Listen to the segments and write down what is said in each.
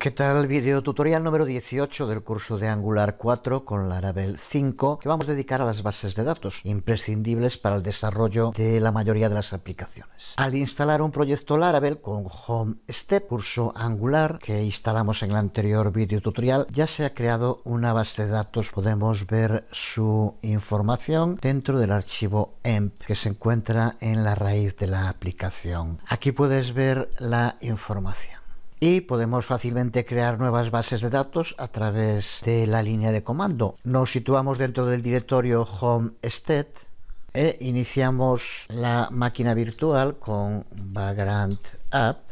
¿Qué tal? Video tutorial número 18 del curso de Angular 4 con Laravel 5 que vamos a dedicar a las bases de datos imprescindibles para el desarrollo de la mayoría de las aplicaciones. Al instalar un proyecto Laravel con Home Step, curso Angular que instalamos en el anterior video tutorial, ya se ha creado una base de datos. Podemos ver su información dentro del archivo emp que se encuentra en la raíz de la aplicación. Aquí puedes ver la información y podemos fácilmente crear nuevas bases de datos a través de la línea de comando. Nos situamos dentro del directorio homestead e iniciamos la máquina virtual con vagrant app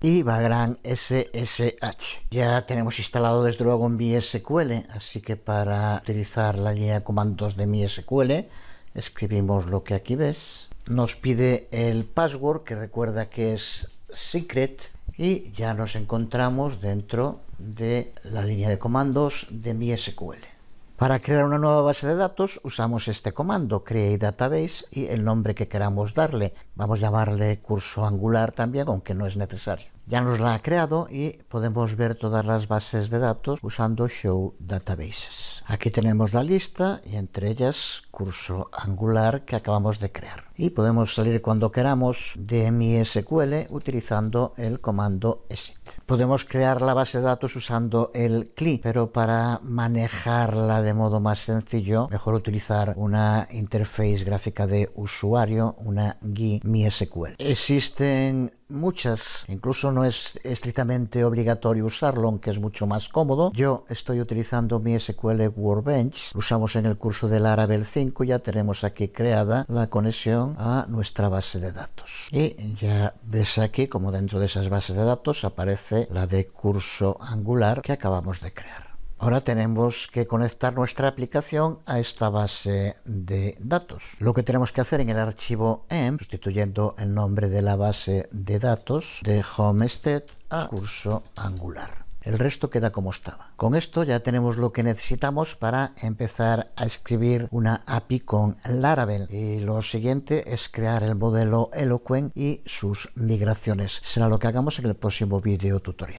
y Vagrant SSH. Ya tenemos instalado desde luego en MySQL, así que para utilizar la línea de comandos de MySQL escribimos lo que aquí ves. Nos pide el password que recuerda que es secret y ya nos encontramos dentro de la línea de comandos de mysql Para crear una nueva base de datos usamos este comando create database y el nombre que queramos darle. Vamos a llamarle curso angular también, aunque no es necesario. Ya nos la ha creado y podemos ver todas las bases de datos usando Show Databases. Aquí tenemos la lista y entre ellas curso Angular que acabamos de crear. Y podemos salir cuando queramos de mi SQL utilizando el comando exit. Podemos crear la base de datos usando el CLI, pero para manejarla de modo más sencillo, mejor utilizar una interface gráfica de usuario, una GUI MySQL. Existen Muchas, incluso no es estrictamente obligatorio usarlo, aunque es mucho más cómodo. Yo estoy utilizando mi SQL Workbench, lo usamos en el curso de Laravel 5, ya tenemos aquí creada la conexión a nuestra base de datos. Y ya ves aquí como dentro de esas bases de datos aparece la de curso Angular que acabamos de crear. Ahora tenemos que conectar nuestra aplicación a esta base de datos. Lo que tenemos que hacer en el archivo em, sustituyendo el nombre de la base de datos de Homestead a curso angular. El resto queda como estaba. Con esto ya tenemos lo que necesitamos para empezar a escribir una API con Laravel. Y lo siguiente es crear el modelo Eloquent y sus migraciones. Será lo que hagamos en el próximo video tutorial.